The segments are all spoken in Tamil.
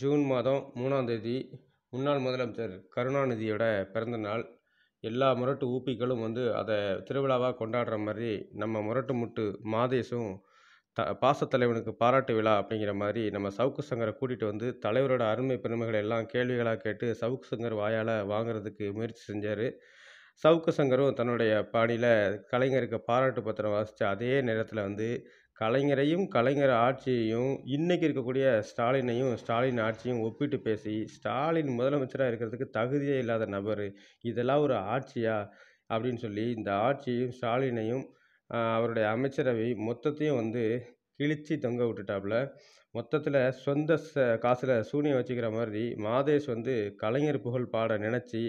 ஜூன் மாதம் மூணாம் தேதி முன்னாள் முதலமைச்சர் கருணாநிதியோட பிறந்த நாள் எல்லா முரட்டு ஊப்பிகளும் வந்து அதை திருவிழாவாக கொண்டாடுற மாதிரி நம்ம முரட்டு முட்டு மாதேசும் த பாசத்தலைவனுக்கு பாராட்டு விழா அப்படிங்கிற மாதிரி நம்ம சவுக்கு சங்கரை கூட்டிகிட்டு வந்து தலைவரோட அருமை பெருமைகளை எல்லாம் கேள்விகளாக கேட்டு சவுக்கு சங்கர் வாயால் வாங்குறதுக்கு முயற்சி செஞ்சார் சவுக்கு சங்கரும் தன்னுடைய பாணியில் கலைஞருக்கு பாராட்டு பத்திரம் வாசித்த அதே நேரத்தில் வந்து கலைஞரையும் கலைஞர் ஆட்சியையும் இன்றைக்கி இருக்கக்கூடிய ஸ்டாலினையும் ஸ்டாலின் ஆட்சியும் ஒப்பிட்டு பேசி ஸ்டாலின் முதலமைச்சராக இருக்கிறதுக்கு தகுதியே இல்லாத நபர் இதெல்லாம் ஒரு ஆட்சியா அப்படின்னு சொல்லி இந்த ஆட்சியும் ஸ்டாலினையும் அவருடைய அமைச்சரவை மொத்தத்தையும் வந்து கிழித்து தொங்க விட்டுட்டாப்புல மொத்தத்தில் சொந்த ச காசில் சூனியம் வச்சுக்கிற மாதிரி மாதேஷ் வந்து கலைஞர் புகழ் பாட நினச்சி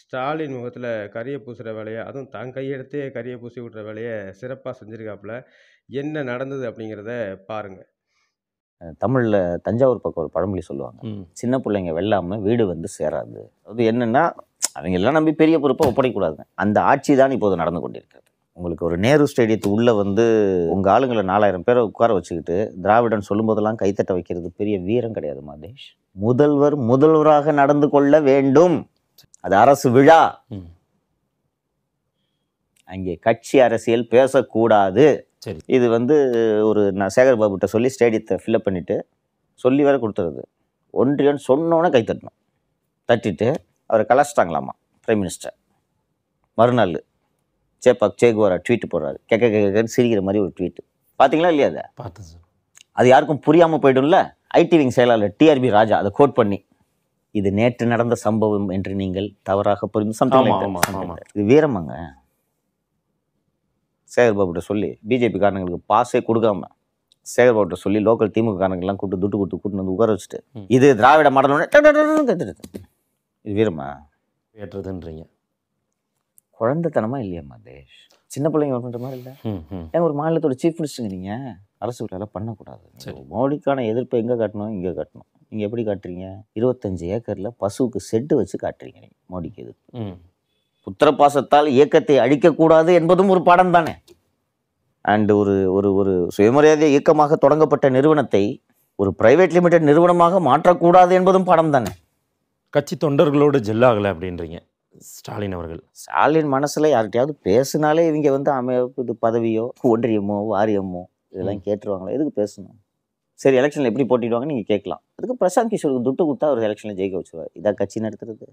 ஸ்டாலின் முகத்தில் கரியை பூசுகிற வேலையை அதுவும் தன் கையெடுத்தே கரியை பூசி விட்ற வேலையை சிறப்பாக செஞ்சுருக்காப்புல என்ன நடந்தது அப்படிங்கிறத பாருங்கள் தமிழில் தஞ்சாவூர் பக்கம் ஒரு பழமொழி சொல்லுவாங்க சின்ன பிள்ளைங்க வெள்ளாமல் வீடு வந்து சேராது அது என்னென்னா அவங்க எல்லாம் நம்பி பெரிய பொறுப்பை ஒப்படைக்கூடாதுங்க அந்த ஆட்சி தான் இப்போது நடந்து கொண்டிருக்கிறது உங்களுக்கு ஒரு நேரு ஸ்டேடியத்து உள்ளே வந்து உங்கள் ஆளுங்களை நாலாயிரம் பேரை உட்கார வச்சுக்கிட்டு திராவிடன் சொல்லும்போதெல்லாம் கைத்தட்ட வைக்கிறது பெரிய வீரம் கிடையாது மாதேஷ் முதல்வர் முதல்வராக நடந்து கொள்ள வேண்டும் அது அரசு விழா அங்கே கட்சி அரசியல் பேசக்கூடாது சரி இது வந்து ஒரு நான் சேகர் பாபுகிட்ட சொல்லி ஸ்டேடியத்தை ஃபில்அப் பண்ணிவிட்டு சொல்லி வேற கொடுத்துருது ஒன்றியம் சொன்னோன்னே கைத்தட்டணும் தட்டிட்டு அவரை கலாச்சிட்டாங்களாமா பிரைம் மினிஸ்டர் மறுநாள் சேப்பாக் சேகுவாரா ட்வீட் போடுறாரு கேட்க கேட்கன்னு சிரிக்கிற மாதிரி ஒரு ட்வீட் பார்த்தீங்களா இல்லையா அதை பார்த்தேன் அது யாருக்கும் புரியாமல் போய்டும்ல ஐடிவிங் செயலாளர் டிஆர்பி ராஜா அதை கோட் பண்ணி இது நேற்று நடந்த சம்பவம் என்று நீங்கள் தவறாக புரிந்து இது வீரமாங்க சேகர்பாபுட்ட சொல்லி பிஜேபி காரணங்களுக்கு பாஸே கொடுக்காம சேகர்பாபுட்ட சொல்லி லோக்கல் திமுக காரணங்கள்லாம் கூப்பிட்டு துட்டு கொடுத்து கூட்டு வந்து உட்கார வச்சுட்டு இது திராவிட மாடல் இது வீரமா ஏற்றதுன்றீங்க குழந்தைத்தனமா இல்லையா மகேஷ் சின்ன பிள்ளைங்க பண்ணுற மாதிரி இல்லை ஏன் ஒரு மாநிலத்தோட சீஃப் மினிஸ்டருங்க நீங்கள் அரசு வேலை பண்ணக்கூடாது மோடிக்கான எதிர்ப்பை எங்கே காட்டணும் இங்கே காட்டணும் நீங்கள் எப்படி காட்டுறீங்க இருபத்தஞ்சு ஏக்கரில் பசுவுக்கு செட்டு வச்சு காட்டுறீங்க நீங்கள் மோடிக்கு எதிர்ப்பு புத்திரபாசத்தால் இயக்கத்தை அழிக்கக்கூடாது என்பதும் ஒரு படம் தானே அண்டு ஒரு ஒரு ஒரு சுயமரியாதை இயக்கமாக தொடங்கப்பட்ட நிறுவனத்தை ஒரு பிரைவேட் லிமிடெட் நிறுவனமாக மாற்றக்கூடாது என்பதும் படம் தானே கட்சி தொண்டர்களோடு ஜெல்லாகலை அப்படின்றீங்க ஸ்டாலின் அவர்கள் ஸ்டாலின் மனசில் யார்கிட்டயாவது பேசினாலே இவங்க வந்து அமைப்பு இது பதவியோ ஒன்றியமோ வாரியமோ இதெல்லாம் கேட்டுருவாங்களோ எதுக்கு பேசணும் சரி எலெக்ஷனில் எப்படி போட்டிடுவாங்கன்னு நீங்கள் கேட்கலாம் அதுக்கு பிரசாந்த் கிஷோருக்கு துட்டு கொடுத்தா அவர் எலெக்ஷனில் ஜெயிக்க வச்சுருவார் இதா கட்சி நடத்துறது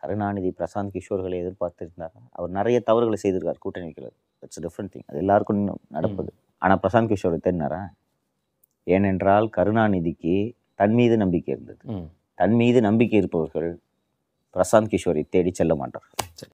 கருணாநிதி பிரசாந்த் கிஷோர்களை எதிர்பார்த்துருந்தார் அவர் நிறைய தவறுகளை செய்திருக்கார் கூட்டணி வைக்கிறது இட்ஸ் டிஃப்ரெண்ட் திங் அது எல்லாருக்கும் நடப்பது ஆனால் பிரசாந்த் கிஷோர் தெரிஞ்சாரா ஏனென்றால் கருணாநிதிக்கு தன் மீது நம்பிக்கை இருந்தது தன் மீது நம்பிக்கை இருப்பவர்கள் பிரசாந்த் கிஷோரை தேடி செல்ல மாட்டார்